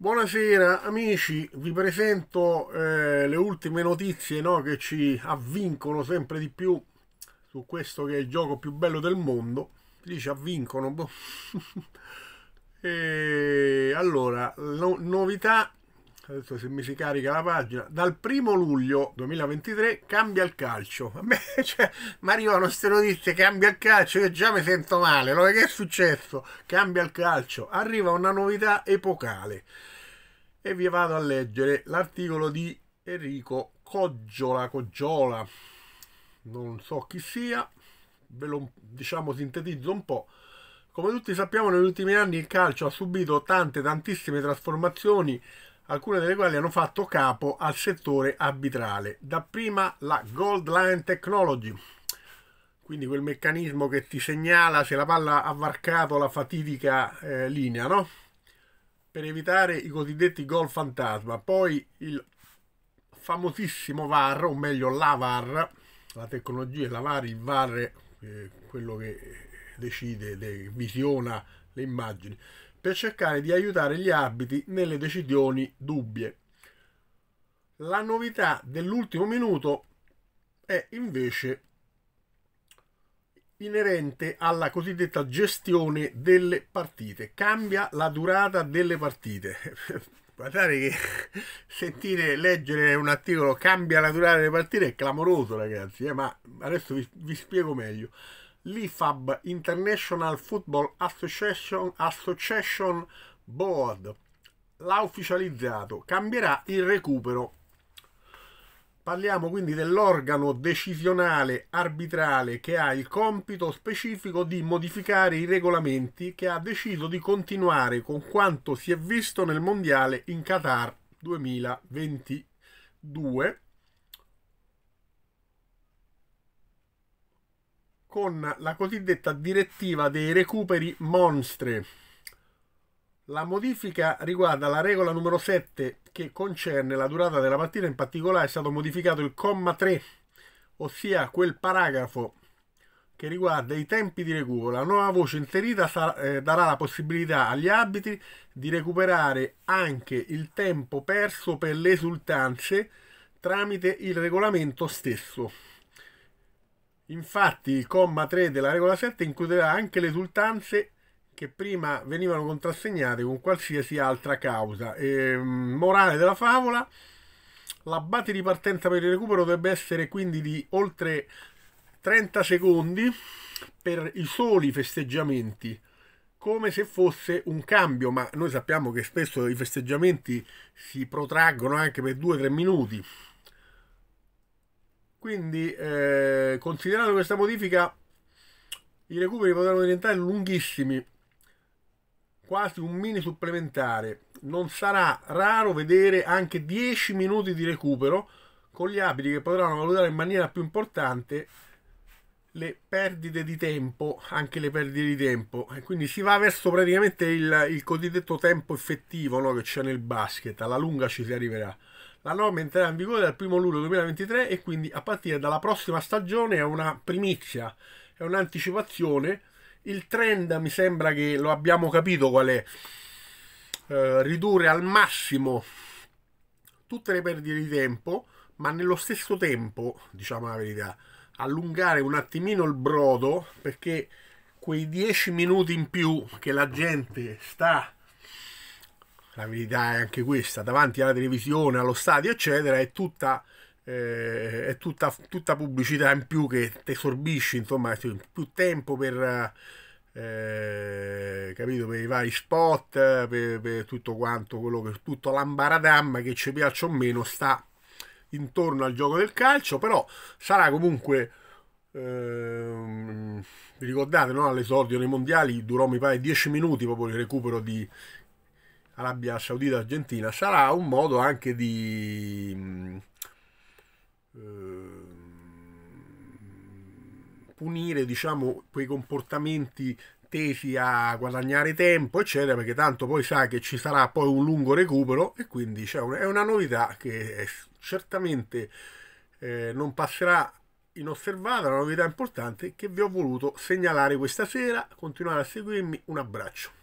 Buonasera amici, vi presento eh, le ultime notizie no, che ci avvincono sempre di più su questo che è il gioco più bello del mondo. Si dice avvincono. Boh. e allora, no novità adesso se mi si carica la pagina, dal primo luglio 2023 cambia il calcio. A me, cioè, mi arrivano queste notizie, cambia il calcio, io già mi sento male, no? che è successo? Cambia il calcio, arriva una novità epocale. E vi vado a leggere l'articolo di Enrico Coggiola, Coggiola, non so chi sia, ve lo diciamo sintetizzo un po'. Come tutti sappiamo negli ultimi anni il calcio ha subito tante tantissime trasformazioni alcune delle quali hanno fatto capo al settore arbitrale. Dapprima la Gold Line Technology, quindi quel meccanismo che ti segnala se la palla ha varcato la fatidica eh, linea, no? per evitare i cosiddetti gol fantasma. Poi il famosissimo VAR, o meglio la VAR, la tecnologia e la VAR, il VAR è eh, quello che decide, visiona le immagini per cercare di aiutare gli arbitri nelle decisioni dubbie. La novità dell'ultimo minuto è invece inerente alla cosiddetta gestione delle partite. Cambia la durata delle partite. Guardate che sentire leggere un articolo cambia la durata delle partite è clamoroso, ragazzi, eh? ma adesso vi, vi spiego meglio l'IFAB International Football Association, Association Board l'ha ufficializzato, cambierà il recupero. Parliamo quindi dell'organo decisionale arbitrale che ha il compito specifico di modificare i regolamenti che ha deciso di continuare con quanto si è visto nel Mondiale in Qatar 2022 con la cosiddetta direttiva dei recuperi monstre. La modifica riguarda la regola numero 7 che concerne la durata della partita, in particolare è stato modificato il comma 3, ossia quel paragrafo che riguarda i tempi di recupero. La nuova voce inserita eh, darà la possibilità agli arbitri di recuperare anche il tempo perso per le esultanze tramite il regolamento stesso. Infatti il comma 3 della regola 7 includerà anche le esultanze che prima venivano contrassegnate con qualsiasi altra causa. E, ehm, morale della favola, l'abbate di partenza per il recupero dovrebbe essere quindi di oltre 30 secondi per i soli festeggiamenti, come se fosse un cambio, ma noi sappiamo che spesso i festeggiamenti si protraggono anche per 2-3 minuti. Quindi, eh, considerando questa modifica, i recuperi potranno diventare lunghissimi, quasi un mini supplementare. Non sarà raro vedere anche 10 minuti di recupero con gli abiti che potranno valutare in maniera più importante le perdite di tempo, anche le perdite di tempo, e quindi si va verso praticamente il, il cosiddetto tempo effettivo no, che c'è nel basket, alla lunga ci si arriverà. La norma entrerà in vigore dal 1 luglio 2023 e quindi a partire dalla prossima stagione è una primizia, è un'anticipazione. Il trend mi sembra che lo abbiamo capito qual è. Eh, ridurre al massimo tutte le perdite di tempo, ma nello stesso tempo, diciamo la verità, allungare un attimino il brodo perché quei 10 minuti in più che la gente sta la verità è anche questa, davanti alla televisione, allo stadio, eccetera, è tutta, eh, è tutta, tutta pubblicità in più che ti sorbisci, insomma, più tempo per, eh, capito, per i vari spot, per, per, tutto quanto, quello che, tutto l'ambaradam che ci piaccia o meno sta intorno al gioco del calcio, però sarà comunque... Ehm, vi ricordate no? all'esordio nei mondiali durò mi pare 10 minuti proprio il recupero di, Arabia Saudita e Argentina sarà un modo anche di ehm, punire diciamo quei comportamenti tesi a guadagnare tempo eccetera perché tanto poi sa che ci sarà poi un lungo recupero e quindi cioè, è una novità che è, certamente eh, non passerà inosservata, una novità importante che vi ho voluto segnalare questa sera. Continuate a seguirmi, un abbraccio.